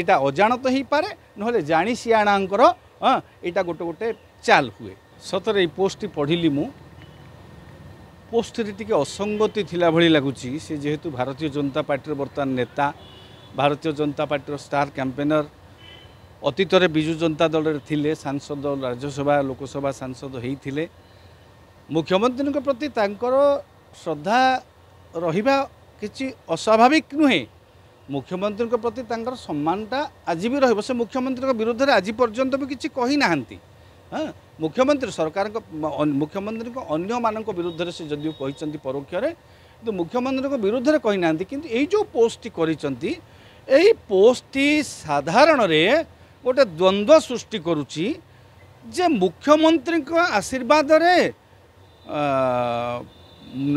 এটা অজাণত হইপারে নহলে জানি সিয়াণাঙ্কর হ্যাঁ এটা গোটে গোটে চাল হুয়ে সতরে এই পোস্টটি পড়িলি মু পোস্টরে টিকি অসঙ্গতি থিলা ভলি লাগুচি সে যেহেতু ভারতীয় জনতা পার্টির বর্তমান নেতা ভারতীয় জনতা পার্টির স্টার ক্যাম্পেনর অতীতরে বিজু জনতা দলের লে সাংসদ রাজ্যসভা লোকসভা সাংসদ হয়ে মুখ্যমন্ত্রী ପ୍ରତି ତାଙ୍କର শ্রদ্ধা রহবা কিছু অস্বাভাবিক নুহে ମୁଖ୍ୟମନ୍ତ୍ରୀଙ୍କ ପ୍ରତି ତାଙ୍କର ସମ୍ମାନଟା ଆଜି ବି ରହିବ ସେ ମୁଖ୍ୟମନ୍ତ୍ରୀଙ୍କ ବିରୁଦ୍ଧରେ ଆଜି ପର୍ଯ୍ୟନ୍ତ ବି କିଛି କହିନାହାନ୍ତି ହଁ ମୁଖ୍ୟମନ୍ତ୍ରୀ ସରକାରଙ୍କ ମୁଖ୍ୟମନ୍ତ୍ରୀଙ୍କ ଅନ୍ୟମାନଙ୍କ ବିରୁଦ୍ଧରେ ସେ ଯଦିଓ କହିଛନ୍ତି ପରୋକ୍ଷରେ କିନ୍ତୁ ମୁଖ୍ୟମନ୍ତ୍ରୀଙ୍କ ବିରୁଦ୍ଧରେ କହିନାହାନ୍ତି କିନ୍ତୁ ଏଇ ଯେଉଁ ପୋଷ୍ଟଟି କରିଛନ୍ତି ଏହି ପୋଷ୍ଟଟି ସାଧାରଣରେ ଗୋଟେ ଦ୍ୱନ୍ଦ୍ୱ ସୃଷ୍ଟି କରୁଛି ଯେ ମୁଖ୍ୟମନ୍ତ୍ରୀଙ୍କ ଆଶୀର୍ବାଦରେ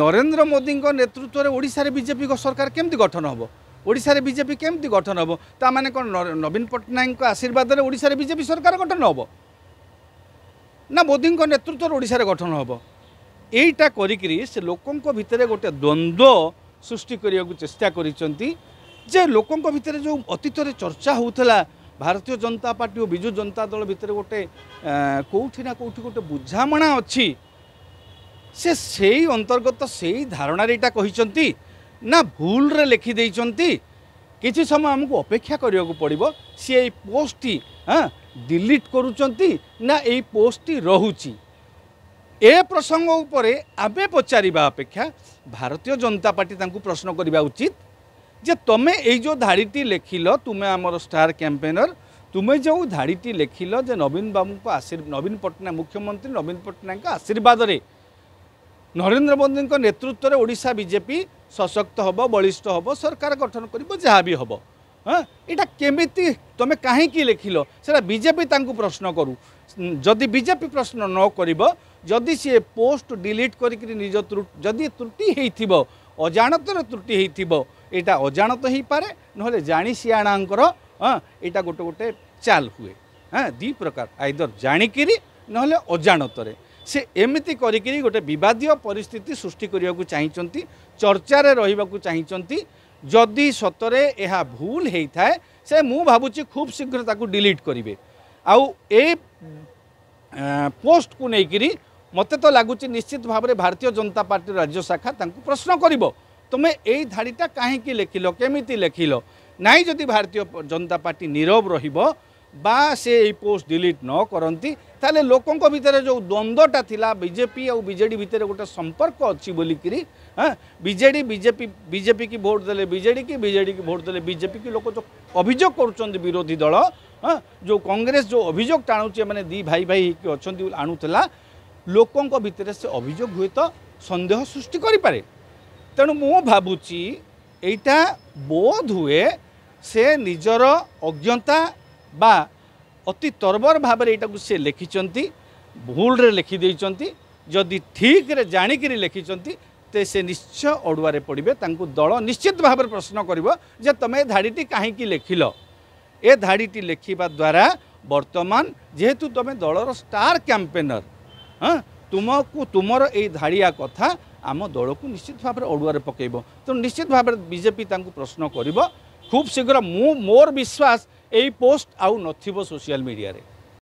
ନରେନ୍ଦ୍ର ମୋଦିଙ୍କ ନେତୃତ୍ୱରେ ଓଡ଼ିଶାରେ ବିଜେପିଙ୍କ ସରକାର କେମିତି ଗଠନ ହେବ ଓଡ଼ିଶାରେ ବିଜେପି କେମିତି ଗଠନ ହେବ ତାମାନେ କ'ଣ ନବୀନ ପଟ୍ଟନାୟକଙ୍କ ଆଶୀର୍ବାଦରେ ଓଡ଼ିଶାରେ ବିଜେପି ସରକାର ଗଠନ ହେବ ନା ମୋଦିଙ୍କ ନେତୃତ୍ୱରେ ଓଡ଼ିଶାରେ ଗଠନ ହେବ ଏଇଟା କରିକିରି ସେ ଲୋକଙ୍କ ଭିତରେ ଗୋଟେ ଦ୍ୱନ୍ଦ୍ୱ ସୃଷ୍ଟି କରିବାକୁ ଚେଷ୍ଟା କରିଛନ୍ତି ଯେ ଲୋକଙ୍କ ଭିତରେ ଯେଉଁ ଅତୀତରେ ଚର୍ଚ୍ଚା ହେଉଥିଲା ଭାରତୀୟ ଜନତା ପାର୍ଟି ଓ ବିଜୁ ଜନତା ଦଳ ଭିତରେ ଗୋଟେ କେଉଁଠି ନା କେଉଁଠି ଗୋଟେ ବୁଝାମଣା ଅଛି ସେ ସେଇ ଅନ୍ତର୍ଗତ ସେଇ ଧାରଣାରେ ଏଇଟା କହିଛନ୍ତି ନା ଭୁଲରେ ଲେଖିଦେଇଛନ୍ତି କିଛି ସମୟ ଆମକୁ ଅପେକ୍ଷା କରିବାକୁ ପଡ଼ିବ ସିଏ ଏଇ ପୋଷ୍ଟଟି ହଁ ଡିଲିଟ୍ କରୁଛନ୍ତି ନା ଏଇ ପୋଷ୍ଟଟି ରହୁଛି ଏ ପ୍ରସଙ୍ଗ ଉପରେ ଆମେ ପଚାରିବା ଅପେକ୍ଷା ଭାରତୀୟ ଜନତା ପାର୍ଟି ତାଙ୍କୁ ପ୍ରଶ୍ନ କରିବା ଉଚିତ ଯେ ତମେ ଏଇ ଯେଉଁ ଧାଡ଼ିଟି ଲେଖିଲ ତୁମେ ଆମର ଷ୍ଟାର କ୍ୟାମ୍ପେନର ତୁମେ ଯେଉଁ ଧାଡ଼ିଟି ଲେଖିଲ ଯେ ନବୀନ ବାବୁଙ୍କ ଆଶୀର୍ ନବୀନ ପଟ୍ଟନାୟକ ମୁଖ୍ୟମନ୍ତ୍ରୀ ନବୀନ ପଟ୍ଟନାୟକଙ୍କ ଆଶୀର୍ବାଦରେ ନରେନ୍ଦ୍ର ମୋଦିଙ୍କ ନେତୃତ୍ୱରେ ଓଡ଼ିଶା ବିଜେପି সশক্ত হব বলিষ্ঠ হব সরকার গঠন করব যা বি হব হ্যাঁ এটা কেমিতি তুমি কাহিকি লেখিল সেটা বিজেপি তাঁকু প্রশ্ন করু যদি বিজেপি প্রশ্ন ন করিব যদি সি পোস্ট ডিলিট করি নিজ যদি ত্রুটি হয়েছিল অজাণতর ত্রুটি হয়েছিল এটা অজাণত হইপারে নহলে জানি সিয়াণাঙ্কর হ্যাঁ এটা গোটে গোটে চাল হুয়ে হ্যাঁ দুই প্রকার আইদর জাণিকি নহলে অজাণতরে সে এমিতি করিকি গোটে বিবাদীয় পরিস্থিতি সৃষ্টি করা চাইছেন চর্চার রহবাকে চাইছেন যদি সতরে এহা ভুল হয়ে থাকে সে মু ভাবুছি খুব শীঘ্র তাকে ডিলিট করবে আউ এই পোস্টকু নেইকি মতো তো লাগুচি নিশ্চিত ভাবে ভারতীয় জনতা পার্টির রাজ্য শাখা তাঁকু প্রশ্ন করব তুমি এই ধাড়িটা কাহিকি লেখিল কেমিতি লেখিল নাই যদি ভারতীয় জনতা পার্টি নীরব রহব বা সে এই পোস্ট ডিলিট ন করতে ତାହେଲେ ଲୋକଙ୍କ ଭିତରେ ଯେଉଁ ଦ୍ୱନ୍ଦ୍ୱଟା ଥିଲା ବିଜେପି ଆଉ ବିଜେଡ଼ି ଭିତରେ ଗୋଟେ ସମ୍ପର୍କ ଅଛି ବୋଲିକିରି ହଁ ବିଜେଡ଼ି ବିଜେପି ବିଜେପିକି ଭୋଟ୍ ଦେଲେ ବିଜେଡ଼ିକି ବିଜେଡ଼ିକି ଭୋଟ୍ ଦେଲେ ବିଜେପିକି ଲୋକ ଯେଉଁ ଅଭିଯୋଗ କରୁଛନ୍ତି ବିରୋଧୀ ଦଳ ହଁ ଯେଉଁ କଂଗ୍ରେସ ଯେଉଁ ଅଭିଯୋଗ ଟାଣୁଛି ଏମାନେ ଦୁଇ ଭାଇ ଭାଇ ହେଇକି ଅଛନ୍ତି ଆଣୁଥିଲା ଲୋକଙ୍କ ଭିତରେ ସେ ଅଭିଯୋଗ ହୁଏତ ସନ୍ଦେହ ସୃଷ୍ଟି କରିପାରେ ତେଣୁ ମୁଁ ଭାବୁଛି ଏଇଟା ବୋଧ ହୁଏ ସେ ନିଜର ଅଜ୍ଞତା ବା ଅତି ତରବର ଭାବରେ ଏଇଟାକୁ ସେ ଲେଖିଛନ୍ତି ଭୁଲରେ ଲେଖିଦେଇଛନ୍ତି ଯଦି ଠିକ୍ରେ ଜାଣିକିରି ଲେଖିଛନ୍ତି ତେ ସେ ନିଶ୍ଚୟ ଅଡ଼ୁଆରେ ପଡ଼ିବେ ତାଙ୍କୁ ଦଳ ନିଶ୍ଚିତ ଭାବରେ ପ୍ରଶ୍ନ କରିବ ଯେ ତୁମେ ଏ ଧାଡ଼ିଟି କାହିଁକି ଲେଖିଲ ଏ ଧାଡ଼ିଟି ଲେଖିବା ଦ୍ୱାରା ବର୍ତ୍ତମାନ ଯେହେତୁ ତୁମେ ଦଳର ଷ୍ଟାର୍ କ୍ୟାମ୍ପେନର ହଁ ତୁମକୁ ତୁମର ଏଇ ଧାଡ଼ିଆ କଥା ଆମ ଦଳକୁ ନିଶ୍ଚିତ ଭାବରେ ଅଡ଼ୁଆରେ ପକାଇବ ତେଣୁ ନିଶ୍ଚିତ ଭାବରେ ବିଜେପି ତାଙ୍କୁ ପ୍ରଶ୍ନ କରିବ ଖୁବ୍ ଶୀଘ୍ର ମୁଁ ମୋର ବିଶ୍ୱାସ এই পোস্ট ଆଉ ନଥିବ ସୋସିଆଲ ମିଡ଼ିଆରେ